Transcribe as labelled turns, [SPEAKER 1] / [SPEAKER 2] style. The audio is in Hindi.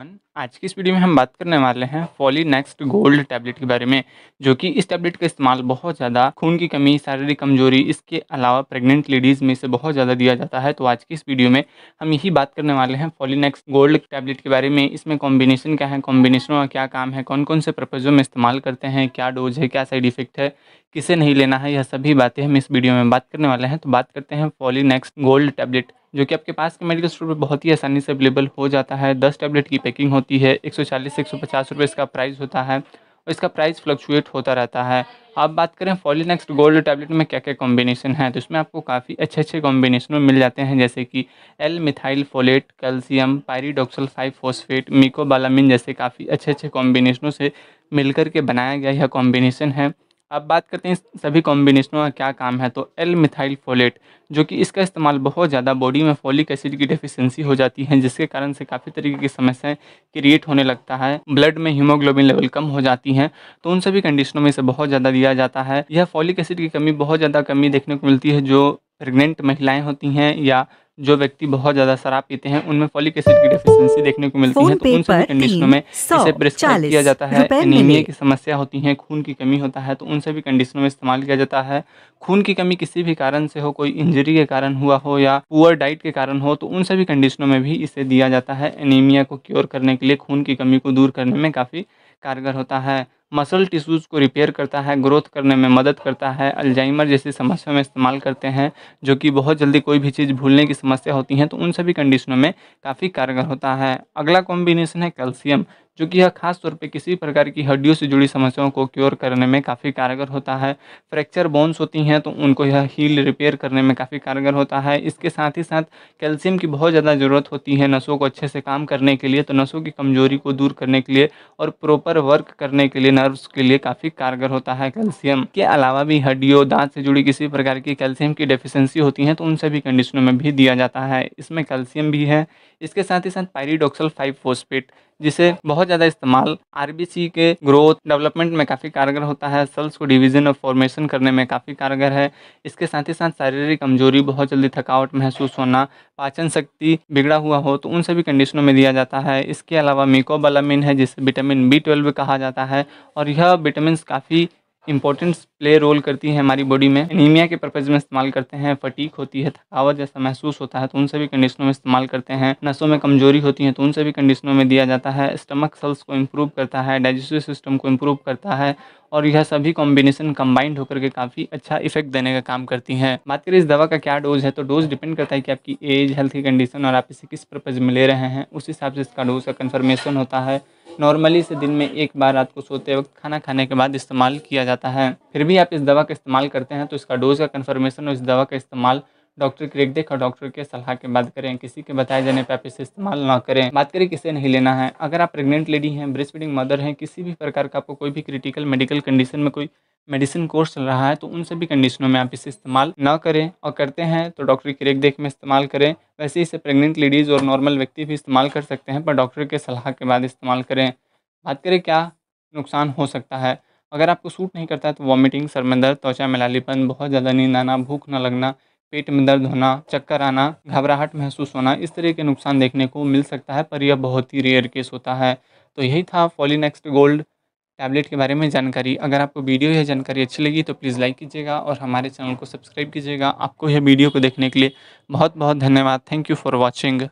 [SPEAKER 1] आज की इस वीडियो में हम बात करने वाले हैं फॉली नेक्स्ट गोल्ड टैबलेट के बारे में जो कि इस टैबलेट का इस्तेमाल बहुत ज़्यादा खून की कमी शारीरिक कमजोरी इसके अलावा प्रेग्नेंट लेडीज़ में इसे बहुत ज़्यादा दिया जाता है तो आज की इस वीडियो में हम यही बात करने वाले हैं फॉली नेक्स्ट गोल्ड टैबलेट के बारे में इसमें कॉम्बिनेशन क्या है कॉम्बिनेशनों का क्या काम है कौन कौन से पर्पज़ों में इस्तेमाल करते हैं क्या डोज है क्या साइड इफेक्ट है किसे नहीं लेना है यह सभी बातें हम इस वीडियो में बात करने वाले हैं तो बात करते हैं फॉली नेक्स्ट गोल्ड टैबलेट जो कि आपके पास के मेडिकल स्टोर पर बहुत ही आसानी से अवेलेबल हो जाता है दस टैबलेट की पैकिंग होती है एक सौ चालीस से एक सौ पचास रुपये इसका प्राइस होता है और इसका प्राइस फ्लक्चुएट होता रहता है आप बात करें फॉलीनेक्स्ट गोल्ड टैबलेट में क्या क्या कॉम्बिनेशन है तो इसमें आपको काफ़ी अच्छे अच्छे कॉम्बिनेशन में मिल जाते हैं जैसे कि L methyl folate calcium pyridoxal five phosphate mecobalamin जैसे काफ़ी अच्छे अच्छे कॉम्बिनेशनों से मिलकर के बनाया गया यह कॉम्बिनेशन है अब बात करते हैं सभी कॉम्बिनेशनों का क्या काम है तो एल मिथाइल फोलेट जो कि इसका इस्तेमाल बहुत ज़्यादा बॉडी में फोलिक एसिड की डेफिशिएंसी हो जाती है जिसके कारण से काफ़ी तरीके की समस्याएं क्रिएट होने लगता है ब्लड में हीमोग्लोबिन लेवल कम हो जाती हैं तो उन सभी कंडीशनों में इसे बहुत ज़्यादा दिया जाता है यह फॉलिक एसिड की कमी बहुत ज़्यादा कमी देखने को मिलती है जो प्रेग्नेंट महिलाएं होती हैं या जो व्यक्ति बहुत ज्यादा शराब पीते हैं उनमें फॉलिक एसिड की डेफिशिएंसी देखने को मिलती है तो उन सभी कंडीशनों में इसे प्रिस्क्राइब किया जाता है एनीमिया की समस्या होती है खून की कमी होता है तो उन सभी कंडीशनों में इस्तेमाल किया जाता है खून की कमी किसी भी कारण से हो कोई इंजरी के कारण हुआ हो या पुअर डाइट के कारण हो तो उन सभी कंडीशनों में भी इसे दिया जाता है एनीमिया को क्योर करने के लिए खून की कमी को दूर करने में काफ़ी कारगर होता है मसल टिश्यूज़ को रिपेयर करता है ग्रोथ करने में मदद करता है अल्जाइमर जैसी समस्याओं में इस्तेमाल करते हैं जो कि बहुत जल्दी कोई भी चीज़ भूलने की समस्या होती है तो उन सभी कंडीशनों में काफ़ी कारगर होता है अगला कॉम्बिनेशन है कैल्शियम जो कि यह खास तौर पे किसी प्रकार की हड्डियों से जुड़ी समस्याओं को क्योर करने में काफ़ी कारगर होता है फ्रैक्चर बोन्स होती हैं तो उनको यह हील रिपेयर करने में काफ़ी कारगर होता है इसके साथ ही साथ कैल्शियम की बहुत ज़्यादा ज़रूरत होती है नसों को अच्छे से काम करने के लिए तो नसों की कमजोरी को दूर करने के लिए और प्रॉपर वर्क करने के लिए नर्व्स के लिए काफ़ी कारगर होता है कैल्शियम के अलावा भी हड्डियों दाँत से जुड़ी किसी प्रकार की कैल्शियम की डिफिशेंसी होती हैं तो उन सभी कंडीशनों में भी दिया जाता है इसमें कैल्शियम भी है इसके साथ ही साथ पायरीडोक्सल फाइव फोस्पेट जिसे बहुत ज़्यादा इस्तेमाल आरबीसी के ग्रोथ डेवलपमेंट में काफ़ी कारगर होता है सेल्स को डिवीजन और फॉर्मेशन करने में काफ़ी कारगर है इसके साथ ही साथ शारीरिक कमजोरी बहुत जल्दी थकावट महसूस होना पाचन शक्ति बिगड़ा हुआ हो तो उन सभी कंडीशनों में दिया जाता है इसके अलावा मिकोबलामिन है जिसे विटामिन बी ट्वेल्व कहा जाता है और यह विटामिन काफ़ी इंपॉर्टेंस प्ले रोल करती है हमारी बॉडी में एनीमिया के पर्पज़ में इस्तेमाल करते हैं फटीक होती है थकावट जैसा महसूस होता है तो उन सभी कंडीशनों में इस्तेमाल करते हैं नसों में कमजोरी होती है तो उन सभी कंडीशनों में दिया जाता है स्टमक सेल्स को इम्प्रूव करता है डाइजेस्टिव सिस्टम को इम्प्रूव करता है और यह सभी कॉम्बिनेशन कंबाइंड होकर के काफ़ी अच्छा इफेक्ट देने का काम करती हैं बात करें इस दवा का क्या डोज है तो डोज डिपेंड करता है कि आपकी एज हेल्थ की कंडीशन और आप इसे किस पर्पज़ में ले रहे हैं उस हिसाब से इसका डोज का कन्फर्मेशन होता है नॉर्मली से दिन में एक बार रात को सोते वक्त खाना खाने के बाद इस्तेमाल किया जाता है फिर भी आप इस दवा का इस्तेमाल करते हैं तो इसका डोज का कन्फर्मेशन और इस दवा का इस्तेमाल डॉक्टर की देख और डॉक्टर के सलाह के बाद करें किसी के बताए जाने पर आप इसे इस्तेमाल ना करें बात करें किसे नहीं लेना है अगर आप प्रेग्नेंट लेडी हैं ब्रेस्ट फीडिंग मदर हैं किसी भी प्रकार का आपको कोई भी क्रिटिकल मेडिकल कंडीशन में कोई मेडिसिन कोर्स चल रहा है तो उन सभी कंडीशनों में आप इसे इस्तेमाल न करें और करते हैं तो डॉक्टर की रेख देख में इस्तेमाल करें वैसे इसे प्रेग्नेंट लेडीज़ और नॉर्मल व्यक्ति भी इस्तेमाल कर सकते हैं पर डॉक्टर के सलाह के बाद इस्तेमाल करें बात करें क्या नुकसान हो सकता है अगर आपको सूट नहीं करता है तो वॉमिटिंग सर में दर्द त्वचा मिलालीपन बहुत ज़्यादा नींद आना भूख न लगना पेट में दर्द होना चक्कर आना घबराहट महसूस होना इस तरह के नुकसान देखने को मिल सकता है पर यह बहुत ही रेयर केस होता है तो यही था फॉलीनेक्स्ट गोल्ड टैबलेट के बारे में जानकारी अगर आपको वीडियो यह जानकारी अच्छी लगी तो प्लीज़ लाइक कीजिएगा और हमारे चैनल को सब्सक्राइब कीजिएगा आपको यह वीडियो को देखने के लिए बहुत बहुत धन्यवाद थैंक यू फॉर वॉचिंग